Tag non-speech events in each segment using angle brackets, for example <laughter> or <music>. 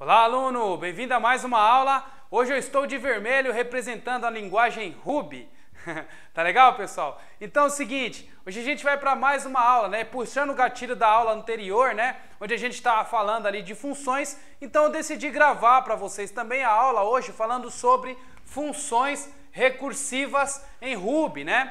Olá, aluno! Bem-vindo a mais uma aula. Hoje eu estou de vermelho representando a linguagem Ruby. <laughs> tá legal, pessoal? Então é o seguinte, hoje a gente vai para mais uma aula, né? Puxando o gatilho da aula anterior, né? Onde a gente estava tá falando ali de funções. Então eu decidi gravar para vocês também a aula hoje falando sobre funções recursivas em Ruby, né?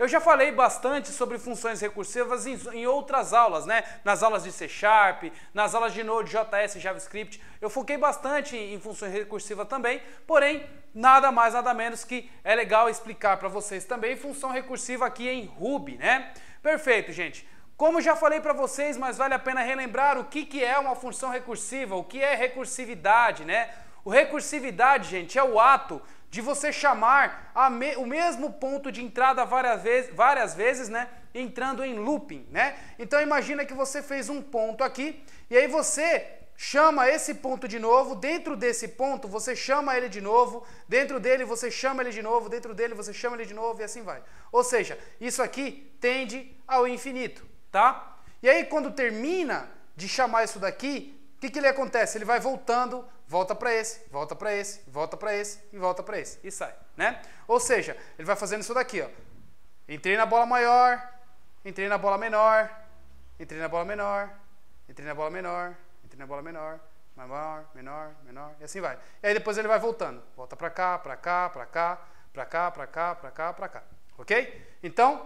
Eu já falei bastante sobre funções recursivas em, em outras aulas, né? Nas aulas de C Sharp, nas aulas de Node, JS, JavaScript. Eu foquei bastante em, em funções recursivas também, porém, nada mais, nada menos que é legal explicar para vocês também função recursiva aqui em Ruby, né? Perfeito, gente. Como já falei para vocês, mas vale a pena relembrar o que, que é uma função recursiva, o que é recursividade, né? O recursividade, gente, é o ato de você chamar me, o mesmo ponto de entrada várias vezes, várias vezes, né? Entrando em looping, né? Então imagina que você fez um ponto aqui e aí você chama esse ponto de novo, dentro desse ponto você chama ele de novo, dentro dele você chama ele de novo, dentro dele você chama ele de novo e assim vai. Ou seja, isso aqui tende ao infinito, tá? E aí quando termina de chamar isso daqui, o que, que ele acontece? Ele vai voltando volta para esse, volta para esse, volta para esse e volta para esse e sai, né? Ou seja, ele vai fazendo isso daqui, ó. Entrei na bola maior, entrei na bola menor, entrei na bola menor, entrei na bola menor, entrei na bola menor, menor, menor, menor e assim vai. E aí depois ele vai voltando, volta para cá, para cá, para cá, para cá, para cá, para cá, para cá, ok? Então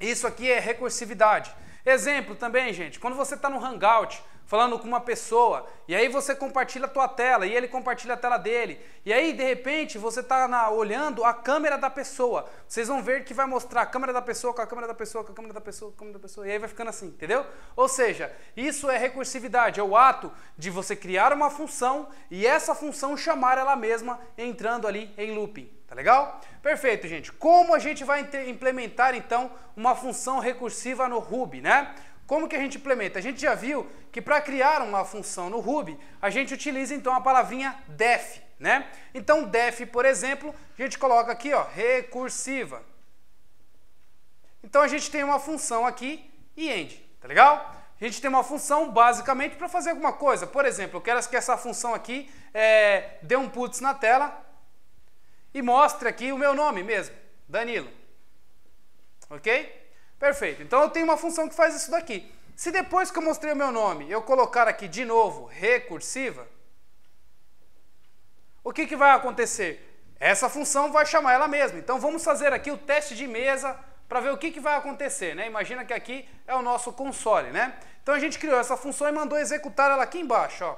isso aqui é recursividade. Exemplo também, gente, quando você está no Hangout falando com uma pessoa, e aí você compartilha a tua tela, e ele compartilha a tela dele, e aí de repente você está olhando a câmera da pessoa. Vocês vão ver que vai mostrar a câmera da pessoa com a câmera da pessoa, com a câmera da pessoa, com a câmera da pessoa, e aí vai ficando assim, entendeu? Ou seja, isso é recursividade, é o ato de você criar uma função e essa função chamar ela mesma entrando ali em looping. Tá legal? Perfeito, gente. Como a gente vai implementar então uma função recursiva no Ruby, né? Como que a gente implementa? A gente já viu que para criar uma função no Ruby, a gente utiliza então a palavrinha def, né? Então def, por exemplo, a gente coloca aqui, ó, recursiva. Então a gente tem uma função aqui e end, tá legal? A gente tem uma função basicamente para fazer alguma coisa. Por exemplo, eu quero que essa função aqui é, dê um puts na tela e mostre aqui o meu nome mesmo, Danilo. Ok? Perfeito. Então eu tenho uma função que faz isso daqui. Se depois que eu mostrei o meu nome, eu colocar aqui de novo recursiva, o que, que vai acontecer? Essa função vai chamar ela mesma. Então vamos fazer aqui o teste de mesa para ver o que, que vai acontecer. Né? Imagina que aqui é o nosso console. Né? Então a gente criou essa função e mandou executar ela aqui embaixo. Ó.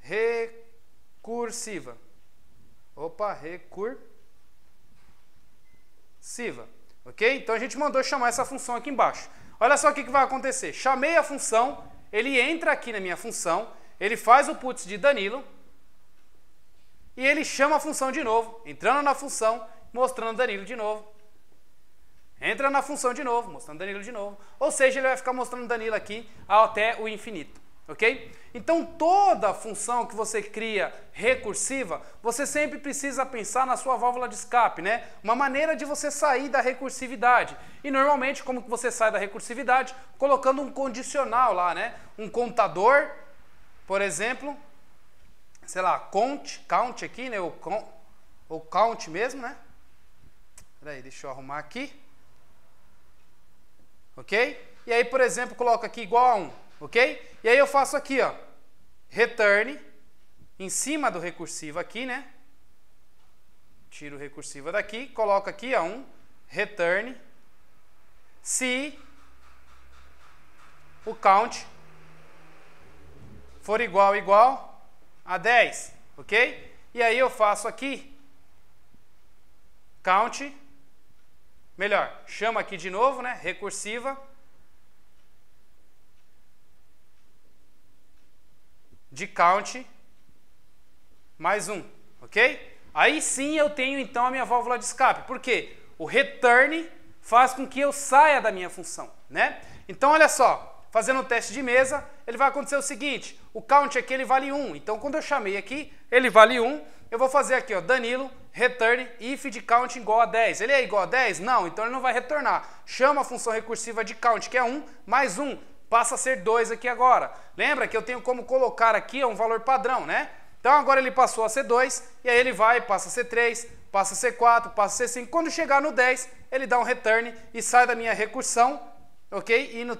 Recursiva. Opa, recursiva. Ok? Então a gente mandou chamar essa função aqui embaixo. Olha só o que, que vai acontecer. Chamei a função, ele entra aqui na minha função, ele faz o puts de Danilo e ele chama a função de novo, entrando na função, mostrando Danilo de novo. Entra na função de novo, mostrando Danilo de novo. Ou seja, ele vai ficar mostrando Danilo aqui até o infinito ok? Então toda função que você cria recursiva, você sempre precisa pensar na sua válvula de escape, né? Uma maneira de você sair da recursividade. E normalmente como que você sai da recursividade? Colocando um condicional lá, né? Um contador, por exemplo, sei lá, count, count aqui, né? Ou, con, o count mesmo, né? Peraí, deixa eu arrumar aqui. Ok? E aí, por exemplo, coloca aqui igual a 1 ok? E aí eu faço aqui, ó, return, em cima do recursivo aqui, né? Tiro o recursivo daqui, coloco aqui, ó, um return, se o count for igual igual a 10, ok? E aí eu faço aqui, count, melhor, chama aqui de novo, né, recursiva, de count mais um, ok? Aí sim eu tenho então a minha válvula de escape. Por quê? O return faz com que eu saia da minha função, né? Então olha só, fazendo um teste de mesa, ele vai acontecer o seguinte, o count aqui ele vale 1. Então quando eu chamei aqui, ele vale 1. Eu vou fazer aqui, ó, Danilo, return if de count igual a 10. Ele é igual a 10? Não, então ele não vai retornar. Chama a função recursiva de count, que é 1, mais 1 passa a ser 2 aqui agora. Lembra que eu tenho como colocar aqui é um valor padrão, né? Então agora ele passou a ser 2, e aí ele vai, passa a ser 3, passa a ser 4, passa a ser 5. Quando chegar no 10, ele dá um return e sai da minha recursão, ok? E indo,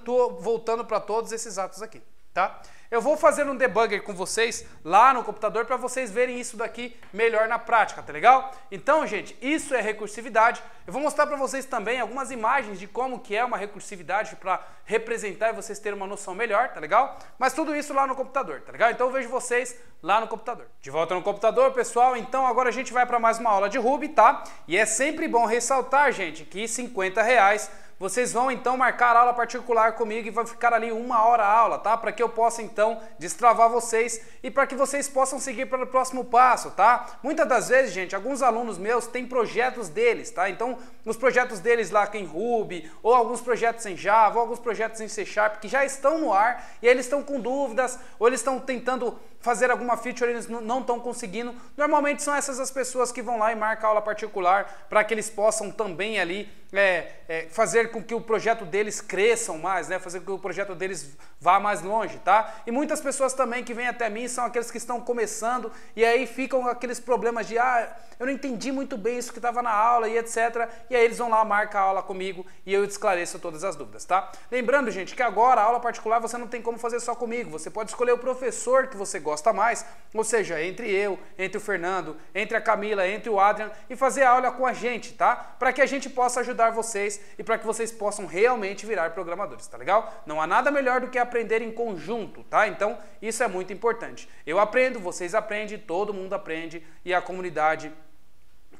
voltando para todos esses atos aqui, tá? Eu vou fazer um debugger com vocês lá no computador para vocês verem isso daqui melhor na prática, tá legal? Então, gente, isso é recursividade. Eu vou mostrar para vocês também algumas imagens de como que é uma recursividade para representar e vocês terem uma noção melhor, tá legal? Mas tudo isso lá no computador, tá legal? Então eu vejo vocês lá no computador. De volta no computador, pessoal. Então agora a gente vai para mais uma aula de Ruby, tá? E é sempre bom ressaltar, gente, que 50 reais vocês vão então marcar aula particular comigo e vai ficar ali uma hora a aula, tá? Para que eu possa então destravar vocês e para que vocês possam seguir para o próximo passo, tá? Muitas das vezes, gente, alguns alunos meus têm projetos deles, tá? Então, os projetos deles lá em Ruby, ou alguns projetos em Java, ou alguns projetos em C Sharp que já estão no ar e eles estão com dúvidas, ou eles estão tentando fazer alguma feature, eles não estão conseguindo. Normalmente são essas as pessoas que vão lá e marcam aula particular para que eles possam também ali é, é, fazer com que o projeto deles cresçam mais, né? fazer com que o projeto deles vá mais longe, tá? E muitas pessoas também que vêm até mim são aqueles que estão começando e aí ficam aqueles problemas de ah, eu não entendi muito bem isso que estava na aula e etc. E aí eles vão lá, marcam a aula comigo e eu esclareço todas as dúvidas, tá? Lembrando, gente, que agora a aula particular você não tem como fazer só comigo, você pode escolher o professor que você gosta mais, ou seja, entre eu, entre o Fernando, entre a Camila, entre o Adrian e fazer a aula com a gente, tá? Para que a gente possa ajudar vocês e para que vocês possam realmente virar programadores, tá legal? Não há nada melhor do que a aprender em conjunto, tá? Então, isso é muito importante. Eu aprendo, vocês aprendem, todo mundo aprende e a comunidade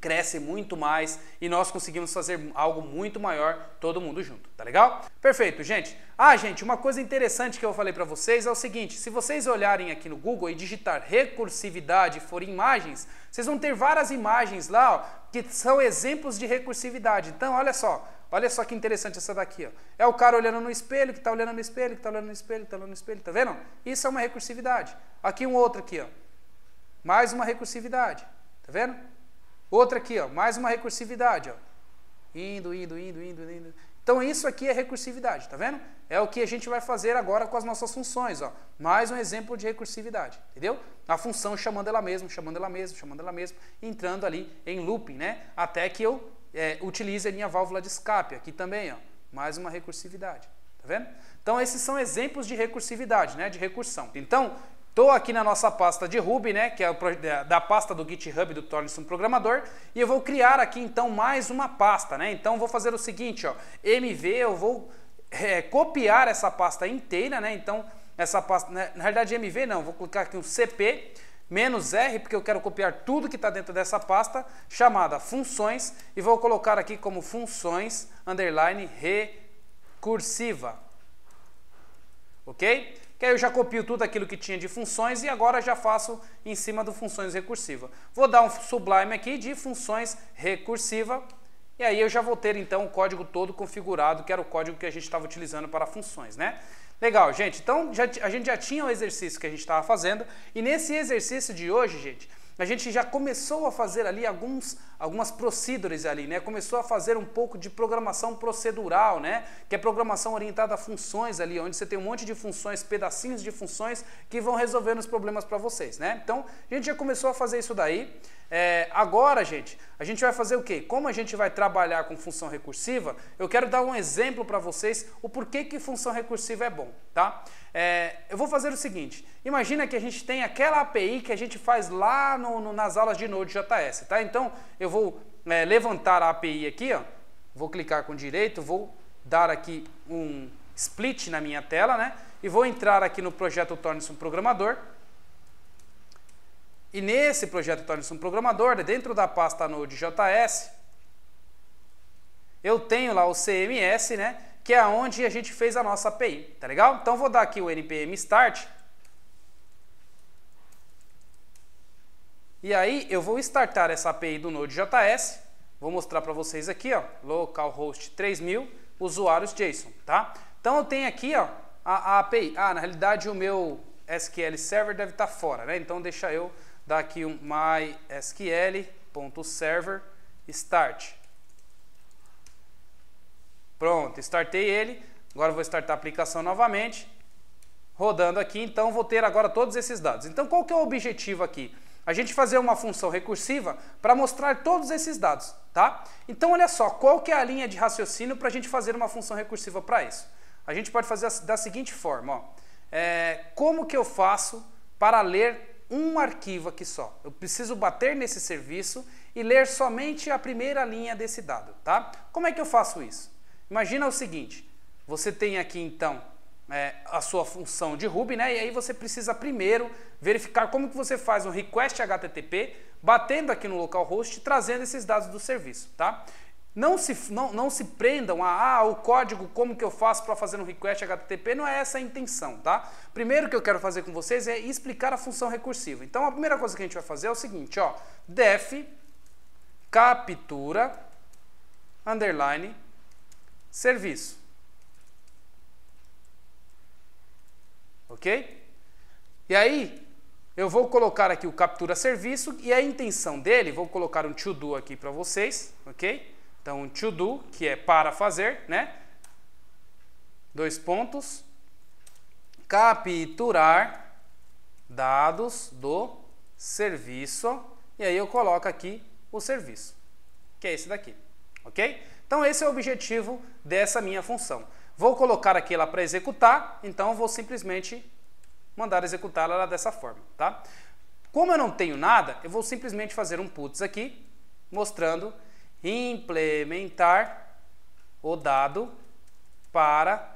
cresce muito mais e nós conseguimos fazer algo muito maior todo mundo junto, tá legal? Perfeito, gente. Ah, gente, uma coisa interessante que eu falei para vocês é o seguinte, se vocês olharem aqui no Google e digitar recursividade for imagens, vocês vão ter várias imagens lá ó, que são exemplos de recursividade. Então, olha só, Olha só que interessante essa daqui. Ó. É o cara olhando no espelho, que está olhando no espelho, que está olhando no espelho, que está olhando no espelho. Está vendo? Isso é uma recursividade. Aqui um outro aqui. Ó. Mais uma recursividade. Está vendo? Outra aqui. Ó. Mais uma recursividade. Ó. Indo, indo, indo, indo, indo. Então isso aqui é recursividade. Está vendo? É o que a gente vai fazer agora com as nossas funções. Ó. Mais um exemplo de recursividade. Entendeu? A função chamando ela mesma, chamando ela mesma, chamando ela mesma. Entrando ali em looping. né? Até que eu é, utiliza a minha válvula de escape. Aqui também, ó, mais uma recursividade. Tá vendo? Então, esses são exemplos de recursividade, né, de recursão. Então, estou aqui na nossa pasta de Ruby, né, que é da pasta do GitHub do Torlinson Programador, e eu vou criar aqui, então, mais uma pasta. Né? Então, vou fazer o seguinte, ó, mv, eu vou é, copiar essa pasta inteira, né? então, essa pasta, né, na realidade, mv não, vou clicar aqui um cp, menos R, porque eu quero copiar tudo que está dentro dessa pasta, chamada funções, e vou colocar aqui como funções, underline, recursiva. Ok? Que aí eu já copio tudo aquilo que tinha de funções e agora já faço em cima do funções recursiva. Vou dar um sublime aqui de funções recursiva, e aí eu já vou ter então o código todo configurado, que era o código que a gente estava utilizando para funções, né? Legal, gente. Então já, a gente já tinha o exercício que a gente estava fazendo e nesse exercício de hoje, gente, a gente já começou a fazer ali alguns, algumas procedures ali, né? Começou a fazer um pouco de programação procedural, né? Que é programação orientada a funções ali, onde você tem um monte de funções, pedacinhos de funções que vão resolvendo os problemas para vocês, né? Então, a gente já começou a fazer isso daí. É, agora, gente, a gente vai fazer o quê? Como a gente vai trabalhar com função recursiva, eu quero dar um exemplo para vocês o porquê que função recursiva é bom, tá? É, eu vou fazer o seguinte, imagina que a gente tem aquela API que a gente faz lá no, no, nas aulas de Node.js, tá? Então, eu vou é, levantar a API aqui, ó, vou clicar com direito, vou dar aqui um split na minha tela, né? E vou entrar aqui no projeto Torne-se um Programador, e nesse projeto torne-se um programador, né, dentro da pasta Node.js, eu tenho lá o CMS, né? Que é onde a gente fez a nossa API, tá legal? Então vou dar aqui o npm start. E aí eu vou startar essa API do Node.js. Vou mostrar para vocês aqui, ó, localhost 3000, usuários JSON, tá? Então eu tenho aqui, ó, a, a API. Ah, na realidade o meu SQL Server deve estar tá fora, né? Então deixa eu dá aqui um mysql.server start. Pronto, startei ele. Agora vou startar a aplicação novamente. Rodando aqui, então vou ter agora todos esses dados. Então qual que é o objetivo aqui? A gente fazer uma função recursiva para mostrar todos esses dados, tá? Então olha só, qual que é a linha de raciocínio para a gente fazer uma função recursiva para isso? A gente pode fazer da seguinte forma, ó. É, como que eu faço para ler um arquivo aqui só. Eu preciso bater nesse serviço e ler somente a primeira linha desse dado, tá? Como é que eu faço isso? Imagina o seguinte, você tem aqui então é, a sua função de Ruby, né? E aí você precisa primeiro verificar como que você faz um request HTTP, batendo aqui no localhost, trazendo esses dados do serviço, tá? Não se, não, não se prendam a ah, o código, como que eu faço para fazer um request HTTP, não é essa a intenção, tá? Primeiro que eu quero fazer com vocês é explicar a função recursiva. Então a primeira coisa que a gente vai fazer é o seguinte, ó, def captura underline serviço. Ok? E aí, eu vou colocar aqui o captura serviço e a intenção dele, vou colocar um to do aqui para vocês, ok? Então, to do, que é para fazer, né? Dois pontos. Capturar dados do serviço. E aí eu coloco aqui o serviço, que é esse daqui, ok? Então, esse é o objetivo dessa minha função. Vou colocar aqui ela para executar, então vou simplesmente mandar executar ela dessa forma, tá? Como eu não tenho nada, eu vou simplesmente fazer um puts aqui, mostrando implementar o dado para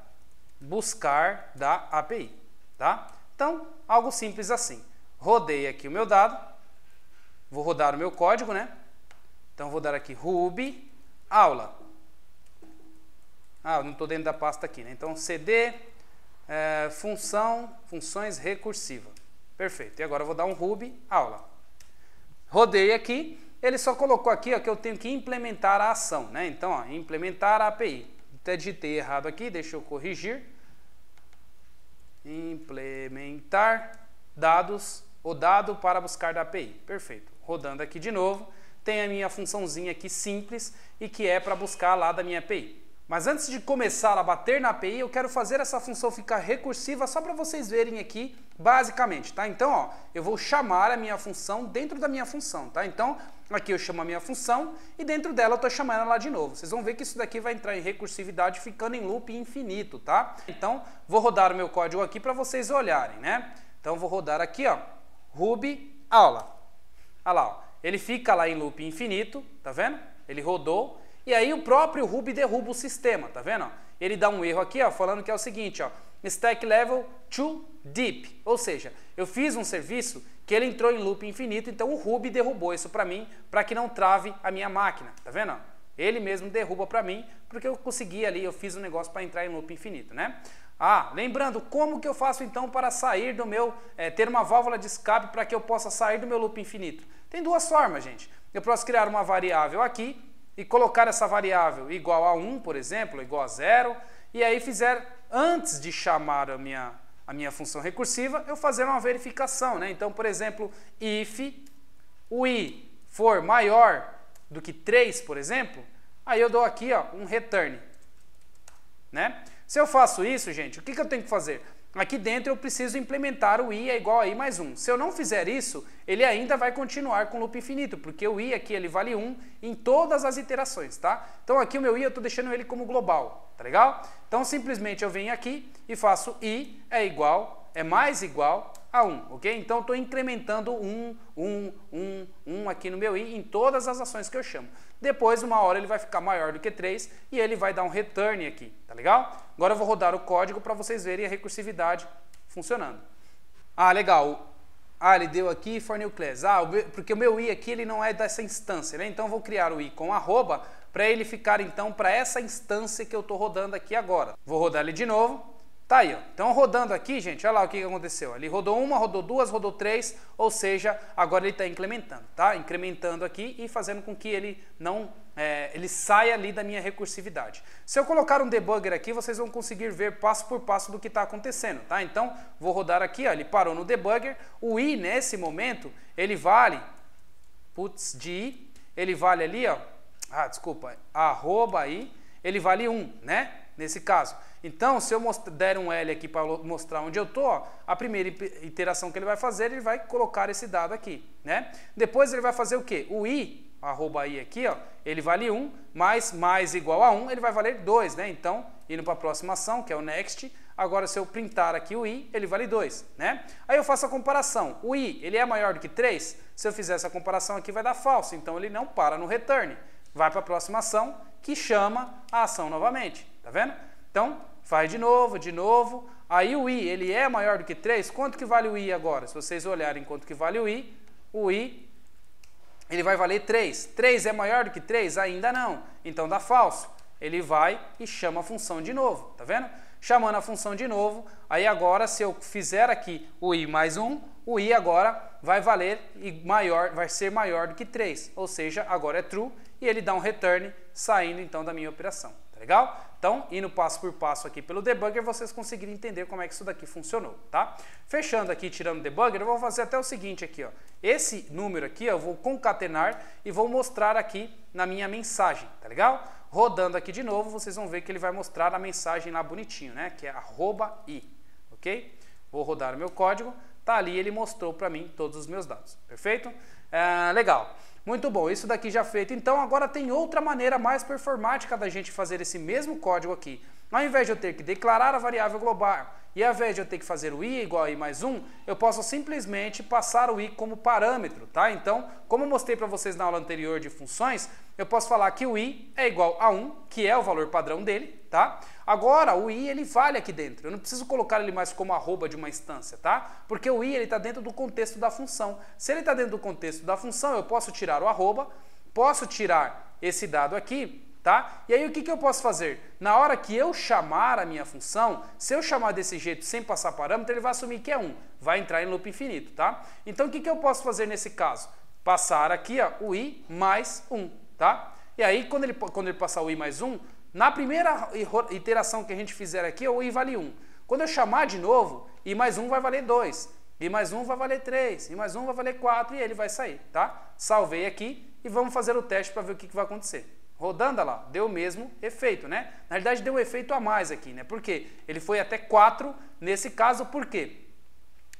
buscar da API, tá? Então, algo simples assim. Rodei aqui o meu dado, vou rodar o meu código, né? Então, vou dar aqui Ruby aula. Ah, eu não estou dentro da pasta aqui, né? Então, cd é, função, funções recursiva. Perfeito. E agora eu vou dar um Ruby aula. Rodei aqui, ele só colocou aqui ó, que eu tenho que implementar a ação, né? Então, ó, implementar a API. Até então, digitei errado aqui, deixa eu corrigir. Implementar dados, o dado para buscar da API. Perfeito. Rodando aqui de novo, tem a minha funçãozinha aqui simples e que é para buscar lá da minha API. Mas antes de começar a bater na API, eu quero fazer essa função ficar recursiva só para vocês verem aqui basicamente, tá? Então, ó, eu vou chamar a minha função dentro da minha função, tá? Então, aqui eu chamo a minha função e dentro dela eu estou chamando ela de novo. Vocês vão ver que isso daqui vai entrar em recursividade ficando em loop infinito, tá? Então, vou rodar o meu código aqui para vocês olharem, né? Então, vou rodar aqui, ó, Ruby aula. Olha lá, ó, ele fica lá em loop infinito, tá vendo? Ele rodou e aí o próprio Ruby derruba o sistema, tá vendo? Ele dá um erro aqui, ó, falando que é o seguinte, ó, stack level too deep, ou seja, eu fiz um serviço que ele entrou em loop infinito, então o Ruby derrubou isso para mim, para que não trave a minha máquina, tá vendo? Ele mesmo derruba para mim, porque eu consegui ali, eu fiz um negócio para entrar em loop infinito, né? Ah, lembrando, como que eu faço então para sair do meu, é, ter uma válvula de escape para que eu possa sair do meu loop infinito? Tem duas formas, gente. Eu posso criar uma variável aqui, e colocar essa variável igual a 1, por exemplo, igual a zero, e aí fizer, antes de chamar a minha, a minha função recursiva, eu fazer uma verificação. Né? Então, por exemplo, if o i for maior do que 3, por exemplo, aí eu dou aqui ó, um return. Né? Se eu faço isso, gente, o que, que eu tenho que fazer? Aqui dentro eu preciso implementar o i é igual a i mais 1. Se eu não fizer isso, ele ainda vai continuar com loop infinito, porque o i aqui ele vale 1 em todas as iterações, tá? Então aqui o meu i eu estou deixando ele como global, tá legal? Então simplesmente eu venho aqui e faço i é igual, é mais igual a 1, ok? Então, estou incrementando 1, 1, 1, 1 aqui no meu i em todas as ações que eu chamo. Depois, uma hora, ele vai ficar maior do que 3 e ele vai dar um return aqui, tá legal? Agora eu vou rodar o código para vocês verem a recursividade funcionando. Ah, legal. Ah, ele deu aqui for new class. Ah, porque o meu i aqui ele não é dessa instância, né? Então, eu vou criar o i com arroba para ele ficar, então, para essa instância que eu estou rodando aqui agora. Vou rodar ele de novo Tá aí, ó. Então rodando aqui, gente, olha lá o que aconteceu. Ele rodou uma, rodou duas, rodou três, ou seja, agora ele está incrementando, tá? Incrementando aqui e fazendo com que ele não é, ele saia ali da minha recursividade. Se eu colocar um debugger aqui, vocês vão conseguir ver passo por passo do que está acontecendo, tá? Então vou rodar aqui, ó, ele parou no debugger. O i nesse momento ele vale, putz, de i, ele vale ali, ó. Ah, desculpa, arroba i, ele vale 1, né? Nesse caso. Então, se eu der um L aqui para mostrar onde eu estou, a primeira iteração que ele vai fazer, ele vai colocar esse dado aqui. Né? Depois ele vai fazer o quê? O i, arroba i aqui, ó, ele vale 1, mais mais igual a 1, ele vai valer 2. Né? Então, indo para a próxima ação, que é o next, agora se eu printar aqui o i, ele vale 2. Né? Aí eu faço a comparação. O i, ele é maior do que 3? Se eu fizer essa comparação aqui, vai dar falso. Então, ele não para no return. Vai para a próxima ação, que chama a ação novamente. Tá vendo? Então, faz de novo, de novo. Aí o i, ele é maior do que 3? Quanto que vale o i agora? Se vocês olharem quanto que vale o i, o i ele vai valer 3. 3 é maior do que 3? Ainda não. Então dá falso. Ele vai e chama a função de novo, tá vendo? Chamando a função de novo, aí agora se eu fizer aqui o i mais 1, o i agora vai valer e maior, vai ser maior do que 3, ou seja, agora é true e ele dá um return saindo então da minha operação legal? Então, indo passo por passo aqui pelo debugger, vocês conseguiram entender como é que isso daqui funcionou, tá? Fechando aqui, tirando o debugger, eu vou fazer até o seguinte aqui, ó. Esse número aqui, ó, eu vou concatenar e vou mostrar aqui na minha mensagem, tá legal? Rodando aqui de novo, vocês vão ver que ele vai mostrar a mensagem lá bonitinho, né? Que é arroba i, ok? Vou rodar o meu código, tá ali, ele mostrou para mim todos os meus dados, perfeito? É, legal. Muito bom, isso daqui já feito. Então agora tem outra maneira mais performática da gente fazer esse mesmo código aqui. Ao invés de eu ter que declarar a variável global e ao invés de eu ter que fazer o i igual a i mais 1, eu posso simplesmente passar o i como parâmetro, tá? Então, como eu mostrei para vocês na aula anterior de funções, eu posso falar que o i é igual a 1, que é o valor padrão dele, tá? Agora, o i ele vale aqui dentro, eu não preciso colocar ele mais como arroba de uma instância, tá? Porque o i ele está dentro do contexto da função. Se ele está dentro do contexto da função, eu posso tirar o arroba, posso tirar esse dado aqui Tá? E aí o que, que eu posso fazer? Na hora que eu chamar a minha função, se eu chamar desse jeito sem passar parâmetro, ele vai assumir que é 1, vai entrar em loop infinito. Tá? Então o que, que eu posso fazer nesse caso? Passar aqui ó, o i mais 1. Tá? E aí quando ele, quando ele passar o i mais 1, na primeira iteração que a gente fizer aqui, o i vale 1. Quando eu chamar de novo, i mais 1 vai valer 2. i mais um vai valer 3, i mais um vai valer 4, e ele vai sair, tá? Salvei aqui e vamos fazer o teste para ver o que, que vai acontecer rodando, lá, deu o mesmo efeito, né? Na realidade, deu um efeito a mais aqui, né? Por quê? Ele foi até 4 nesse caso, por quê?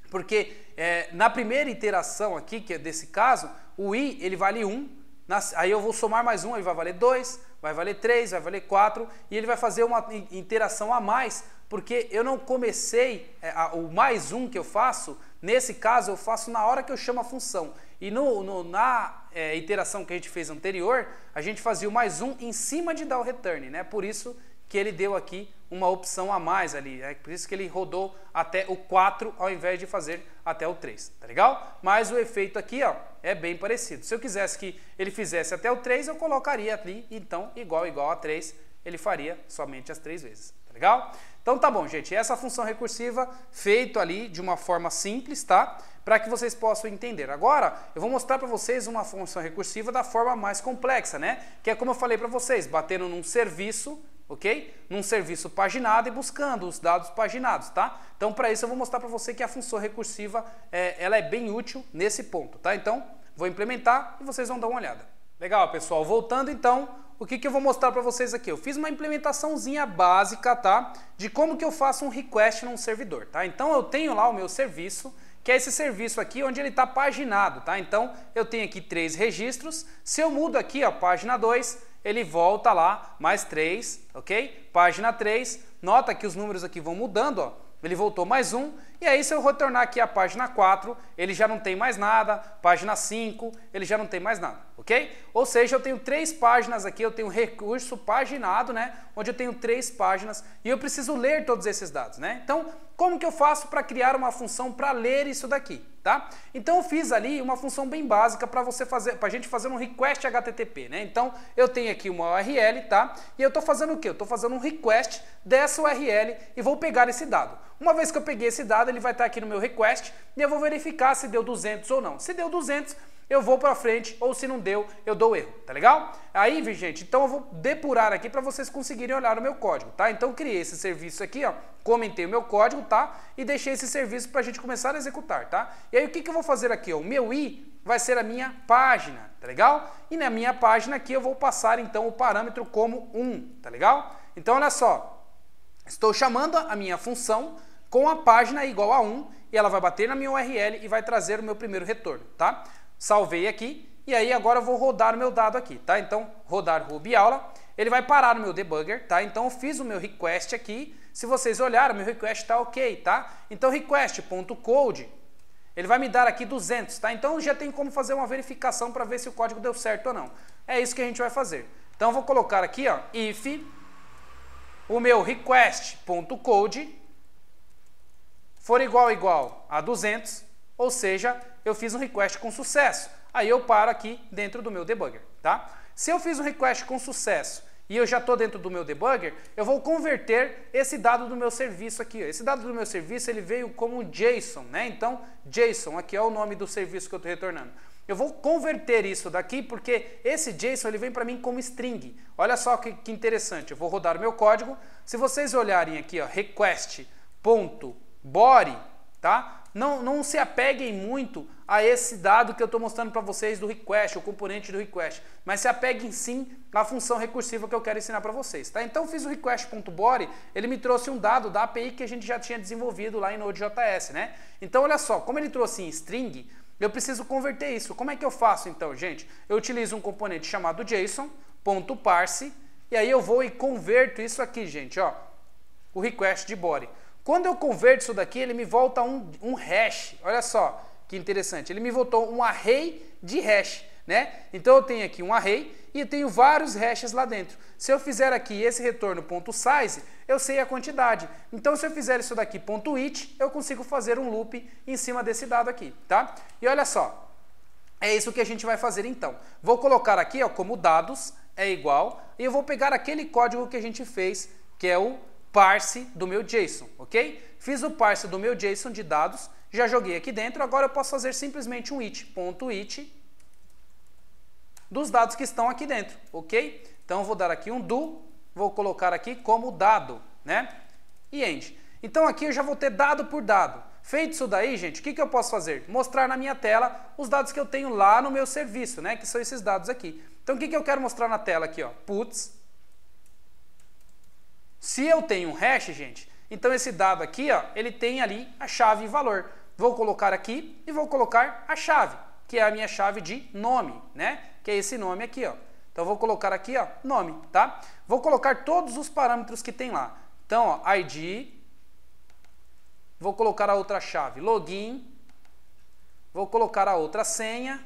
Porque é, na primeira iteração aqui, que é desse caso, o i ele vale 1, nas, aí eu vou somar mais 1, ele vai valer 2, vai valer 3, vai valer 4, e ele vai fazer uma interação a mais, porque eu não comecei, é, a, o mais 1 que eu faço Nesse caso, eu faço na hora que eu chamo a função. E no, no na é, iteração que a gente fez anterior, a gente fazia o mais um em cima de dar o return, né? Por isso que ele deu aqui uma opção a mais ali. É né? por isso que ele rodou até o 4 ao invés de fazer até o 3, tá legal? Mas o efeito aqui ó, é bem parecido. Se eu quisesse que ele fizesse até o 3, eu colocaria ali, então, igual igual a 3, ele faria somente as três vezes, tá legal? Então tá bom, gente, essa função recursiva feito ali de uma forma simples, tá? Para que vocês possam entender. Agora, eu vou mostrar para vocês uma função recursiva da forma mais complexa, né? Que é como eu falei para vocês, batendo num serviço, ok? Num serviço paginado e buscando os dados paginados, tá? Então para isso eu vou mostrar para você que a função recursiva, é, ela é bem útil nesse ponto, tá? Então, vou implementar e vocês vão dar uma olhada. Legal, pessoal. Voltando então, o que, que eu vou mostrar para vocês aqui? Eu fiz uma implementaçãozinha básica, tá? De como que eu faço um request num servidor, tá? Então eu tenho lá o meu serviço, que é esse serviço aqui onde ele está paginado, tá? Então eu tenho aqui três registros, se eu mudo aqui a página 2, ele volta lá mais três, ok? Página 3, nota que os números aqui vão mudando, ó, ele voltou mais um e aí, se eu retornar aqui a página 4, ele já não tem mais nada, página 5, ele já não tem mais nada, ok? Ou seja, eu tenho três páginas aqui, eu tenho recurso paginado, né? Onde eu tenho três páginas e eu preciso ler todos esses dados, né? Então, como que eu faço para criar uma função para ler isso daqui, tá? Então, eu fiz ali uma função bem básica para você fazer, para a gente fazer um request HTTP, né? Então, eu tenho aqui uma URL, tá? E eu estou fazendo o quê? Eu estou fazendo um request dessa URL e vou pegar esse dado. Uma vez que eu peguei esse dado, ele vai estar aqui no meu request e eu vou verificar se deu 200 ou não. Se deu 200, eu vou para frente ou se não deu, eu dou erro, tá legal? Aí, gente, então eu vou depurar aqui para vocês conseguirem olhar o meu código, tá? Então eu criei esse serviço aqui, ó, comentei o meu código, tá? E deixei esse serviço para a gente começar a executar, tá? E aí o que, que eu vou fazer aqui, ó? O meu i vai ser a minha página, tá legal? E na minha página aqui eu vou passar então o parâmetro como 1, tá legal? Então olha só, Estou chamando a minha função com a página igual a 1 e ela vai bater na minha URL e vai trazer o meu primeiro retorno, tá? Salvei aqui e aí agora eu vou rodar o meu dado aqui, tá? Então, rodar Ruby aula, ele vai parar o meu debugger, tá? Então eu fiz o meu request aqui, se vocês olharam, meu request está ok, tá? Então request.code, ele vai me dar aqui 200, tá? Então já tem como fazer uma verificação para ver se o código deu certo ou não. É isso que a gente vai fazer. Então eu vou colocar aqui, ó, if o meu request.code for igual igual a 200, ou seja, eu fiz um request com sucesso. Aí eu paro aqui dentro do meu debugger, tá? Se eu fiz um request com sucesso e eu já estou dentro do meu debugger, eu vou converter esse dado do meu serviço aqui. Esse dado do meu serviço ele veio como JSON, né? Então, JSON aqui é o nome do serviço que eu estou retornando. Eu vou converter isso daqui porque esse JSON ele vem para mim como string. Olha só que, que, interessante. Eu vou rodar meu código. Se vocês olharem aqui, ó, request.body, tá? Não, não se apeguem muito a esse dado que eu estou mostrando para vocês do request, o componente do request, mas se apeguem sim à função recursiva que eu quero ensinar para vocês. Tá? Então fiz o request.body, ele me trouxe um dado da API que a gente já tinha desenvolvido lá em Node.js. Né? Então olha só, como ele trouxe em string, eu preciso converter isso. Como é que eu faço então, gente? Eu utilizo um componente chamado JSON.parse e aí eu vou e converto isso aqui, gente, ó, o request de body. Quando eu converto isso daqui, ele me volta um, um hash. Olha só que interessante. Ele me voltou um array de hash. Né? Então eu tenho aqui um array e eu tenho vários hashes lá dentro. Se eu fizer aqui esse retorno ponto .size, eu sei a quantidade. Então se eu fizer isso daqui ponto .it, eu consigo fazer um loop em cima desse dado aqui, tá? E olha só, é isso que a gente vai fazer então. Vou colocar aqui ó, como dados é igual e eu vou pegar aquele código que a gente fez, que é o parse do meu JSON, ok? Fiz o parse do meu JSON de dados, já joguei aqui dentro, agora eu posso fazer simplesmente um it.it dos dados que estão aqui dentro, ok? Então vou dar aqui um do, vou colocar aqui como dado, né? E end. Então aqui eu já vou ter dado por dado. Feito isso daí, gente, o que, que eu posso fazer? Mostrar na minha tela os dados que eu tenho lá no meu serviço, né? Que são esses dados aqui. Então o que, que eu quero mostrar na tela aqui, ó? Puts. Se eu tenho um hash, gente, então esse dado aqui, ó, ele tem ali a chave e valor. Vou colocar aqui e vou colocar a chave que é a minha chave de nome, né? Que é esse nome aqui, ó. Então, eu vou colocar aqui, ó, nome, tá? Vou colocar todos os parâmetros que tem lá. Então, ó, ID, vou colocar a outra chave, login, vou colocar a outra senha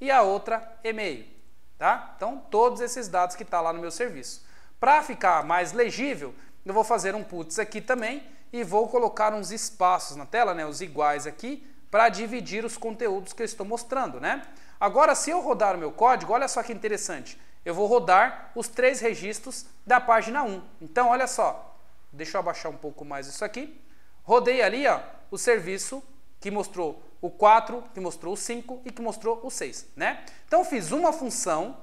e a outra e-mail, tá? Então, todos esses dados que está lá no meu serviço. Para ficar mais legível, eu vou fazer um puts aqui também e vou colocar uns espaços na tela, né, os iguais aqui, para dividir os conteúdos que eu estou mostrando, né? Agora, se eu rodar o meu código, olha só que interessante. Eu vou rodar os três registros da página 1. Então, olha só. Deixa eu abaixar um pouco mais isso aqui. Rodei ali ó, o serviço que mostrou o 4, que mostrou o 5 e que mostrou o 6, né? Então, fiz uma função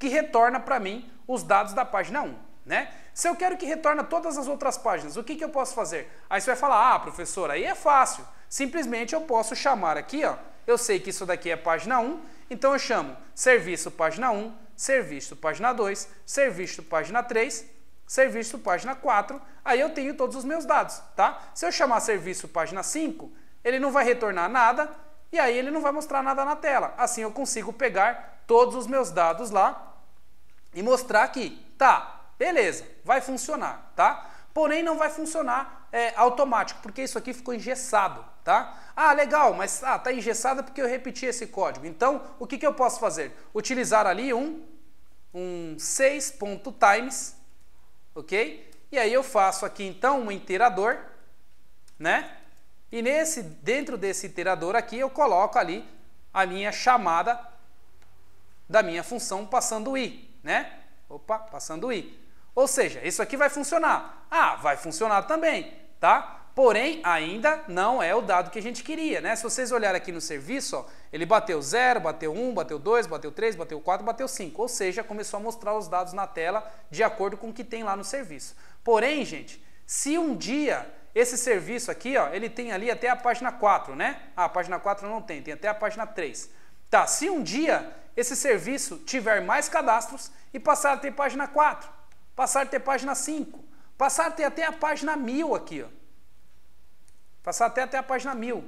que retorna para mim os dados da página 1, né? Se eu quero que retorne todas as outras páginas, o que, que eu posso fazer? Aí você vai falar, ah, professor, aí é fácil. Simplesmente eu posso chamar aqui, ó, eu sei que isso daqui é página 1, então eu chamo serviço página 1, serviço página 2, serviço página 3, serviço página 4, aí eu tenho todos os meus dados, tá? Se eu chamar serviço página 5, ele não vai retornar nada e aí ele não vai mostrar nada na tela. Assim eu consigo pegar todos os meus dados lá e mostrar aqui. Tá, beleza, vai funcionar, tá? porém não vai funcionar é, automático, porque isso aqui ficou engessado, tá? Ah, legal, mas ah, tá engessado porque eu repeti esse código. Então, o que, que eu posso fazer? Utilizar ali um, um 6.times, ok? E aí eu faço aqui então um iterador, né? E nesse, dentro desse iterador aqui, eu coloco ali a minha chamada da minha função passando i, né? Opa, passando i. Ou seja, isso aqui vai funcionar. Ah, vai funcionar também, tá? Porém, ainda não é o dado que a gente queria, né? Se vocês olharem aqui no serviço, ó, ele bateu 0, bateu 1, um, bateu 2, bateu 3, bateu 4, bateu 5. Ou seja, começou a mostrar os dados na tela de acordo com o que tem lá no serviço. Porém, gente, se um dia esse serviço aqui, ó, ele tem ali até a página 4, né? Ah, a página 4 não tem, tem até a página 3. Tá, se um dia esse serviço tiver mais cadastros e passar a ter página 4, passar a ter página 5, passar a ter até a página 1000 aqui, ó. passar até, até a página 1000. O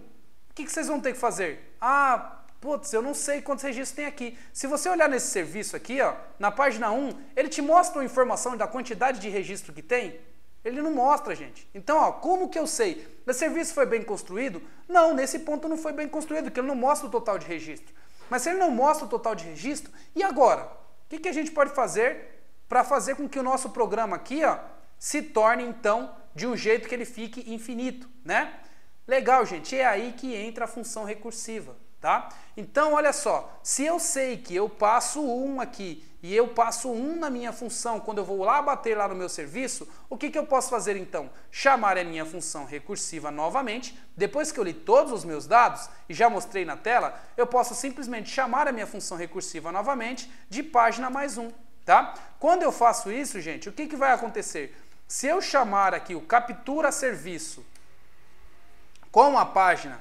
que, que vocês vão ter que fazer? Ah, putz, eu não sei quantos registros tem aqui. Se você olhar nesse serviço aqui, ó, na página 1, ele te mostra uma informação da quantidade de registro que tem? Ele não mostra, gente. Então, ó, como que eu sei? O serviço foi bem construído? Não, nesse ponto não foi bem construído, porque ele não mostra o total de registro. Mas se ele não mostra o total de registro, e agora? O que, que a gente pode fazer para fazer com que o nosso programa aqui ó, se torne então de um jeito que ele fique infinito, né? Legal, gente, é aí que entra a função recursiva, tá? Então, olha só, se eu sei que eu passo um aqui e eu passo um na minha função quando eu vou lá bater lá no meu serviço, o que, que eu posso fazer então? Chamar a minha função recursiva novamente, depois que eu li todos os meus dados e já mostrei na tela, eu posso simplesmente chamar a minha função recursiva novamente de página mais um tá? Quando eu faço isso, gente, o que, que vai acontecer? Se eu chamar aqui o captura serviço com a página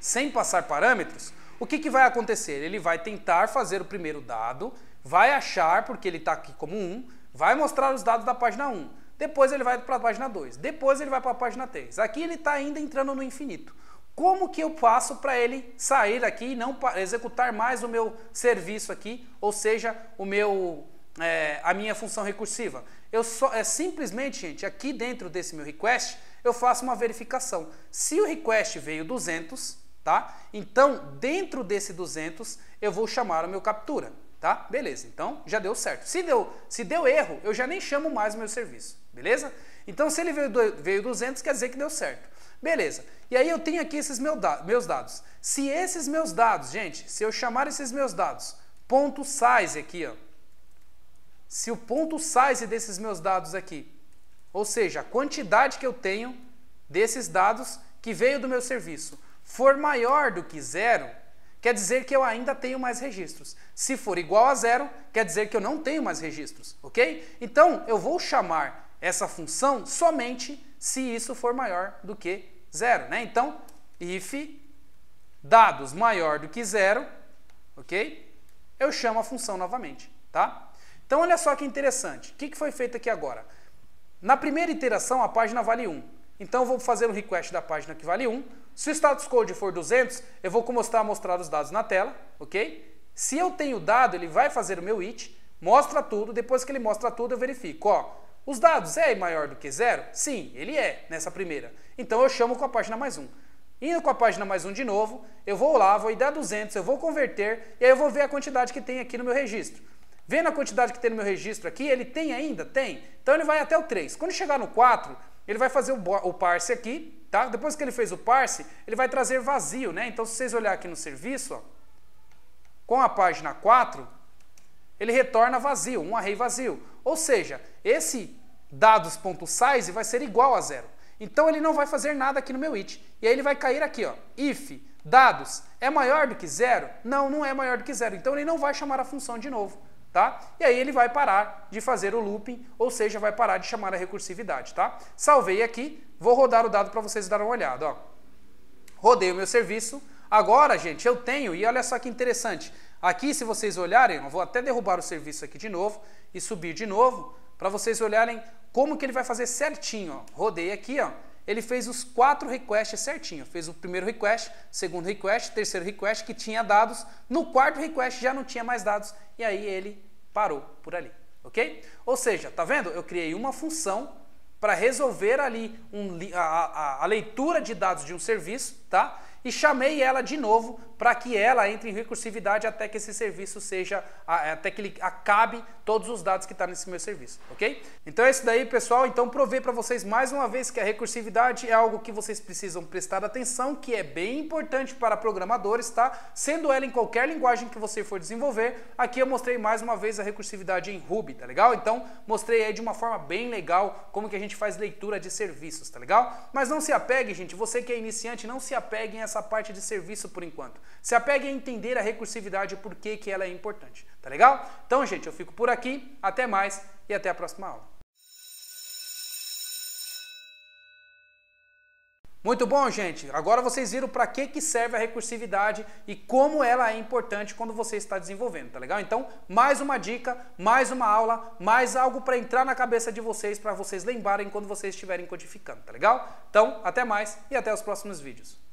sem passar parâmetros, o que, que vai acontecer? Ele vai tentar fazer o primeiro dado, vai achar, porque ele está aqui como 1, vai mostrar os dados da página 1. Depois ele vai para a página 2, depois ele vai para a página 3. Aqui ele está ainda entrando no infinito. Como que eu faço para ele sair aqui e não executar mais o meu serviço aqui, ou seja, o meu é, a minha função recursiva? Eu só, é, simplesmente, gente, aqui dentro desse meu request, eu faço uma verificação. Se o request veio 200, tá? Então, dentro desse 200, eu vou chamar o meu captura, tá? Beleza, então já deu certo. Se deu, se deu erro, eu já nem chamo mais o meu serviço, beleza? Então, se ele veio, veio 200, quer dizer que deu certo. Beleza. E aí eu tenho aqui esses meu da meus dados. Se esses meus dados, gente, se eu chamar esses meus dados, ponto size aqui, ó, se o ponto size desses meus dados aqui, ou seja, a quantidade que eu tenho desses dados que veio do meu serviço, for maior do que zero, quer dizer que eu ainda tenho mais registros. Se for igual a zero, quer dizer que eu não tenho mais registros, ok? Então, eu vou chamar essa função somente se isso for maior do que zero, né? Então, if dados maior do que zero, ok? Eu chamo a função novamente, tá? Então olha só que interessante. O que, que foi feito aqui agora? Na primeira iteração a página vale 1. Então eu vou fazer um request da página que vale 1. Se o status code for 200, eu vou mostrar, mostrar os dados na tela, ok? Se eu tenho dado, ele vai fazer o meu it, mostra tudo, depois que ele mostra tudo eu verifico, ó, os dados é maior do que zero? Sim, ele é nessa primeira. Então eu chamo com a página mais um. Indo com a página mais um de novo, eu vou lá, vou dar 200, eu vou converter e aí eu vou ver a quantidade que tem aqui no meu registro. Vendo a quantidade que tem no meu registro aqui, ele tem ainda? Tem. Então ele vai até o 3. Quando chegar no 4, ele vai fazer o parse aqui, tá? Depois que ele fez o parse, ele vai trazer vazio, né? Então se vocês olharem aqui no serviço, ó, com a página 4, ele retorna vazio, um array vazio. Ou seja, esse dados.size vai ser igual a zero. Então ele não vai fazer nada aqui no meu it. E aí ele vai cair aqui, ó, if dados é maior do que zero? Não, não é maior do que zero. Então ele não vai chamar a função de novo tá? E aí ele vai parar de fazer o looping, ou seja, vai parar de chamar a recursividade, tá? Salvei aqui, vou rodar o dado para vocês darem uma olhada, ó. Rodei o meu serviço. Agora, gente, eu tenho, e olha só que interessante, aqui se vocês olharem, eu vou até derrubar o serviço aqui de novo e subir de novo, para vocês olharem como que ele vai fazer certinho, ó. Rodei aqui, ó ele fez os quatro requests certinho. Fez o primeiro request, segundo request, terceiro request que tinha dados. No quarto request já não tinha mais dados e aí ele parou por ali, ok? Ou seja, tá vendo? Eu criei uma função para resolver ali um, a, a, a leitura de dados de um serviço, tá? e chamei ela de novo para que ela entre em recursividade até que esse serviço seja, até que ele acabe todos os dados que estão tá nesse meu serviço, ok? Então é isso daí, pessoal. Então provei para vocês mais uma vez que a recursividade é algo que vocês precisam prestar atenção, que é bem importante para programadores, tá? Sendo ela em qualquer linguagem que você for desenvolver. Aqui eu mostrei mais uma vez a recursividade em Ruby, tá legal? Então mostrei aí de uma forma bem legal como que a gente faz leitura de serviços, tá legal? Mas não se apegue, gente, você que é iniciante, não se apegue em essa essa parte de serviço por enquanto. Se apegue a entender a recursividade e por que, que ela é importante. Tá legal? Então, gente, eu fico por aqui. Até mais e até a próxima aula. Muito bom, gente. Agora vocês viram para que, que serve a recursividade e como ela é importante quando você está desenvolvendo, tá legal? Então, mais uma dica, mais uma aula, mais algo para entrar na cabeça de vocês, para vocês lembrarem quando vocês estiverem codificando, tá legal? Então, até mais e até os próximos vídeos.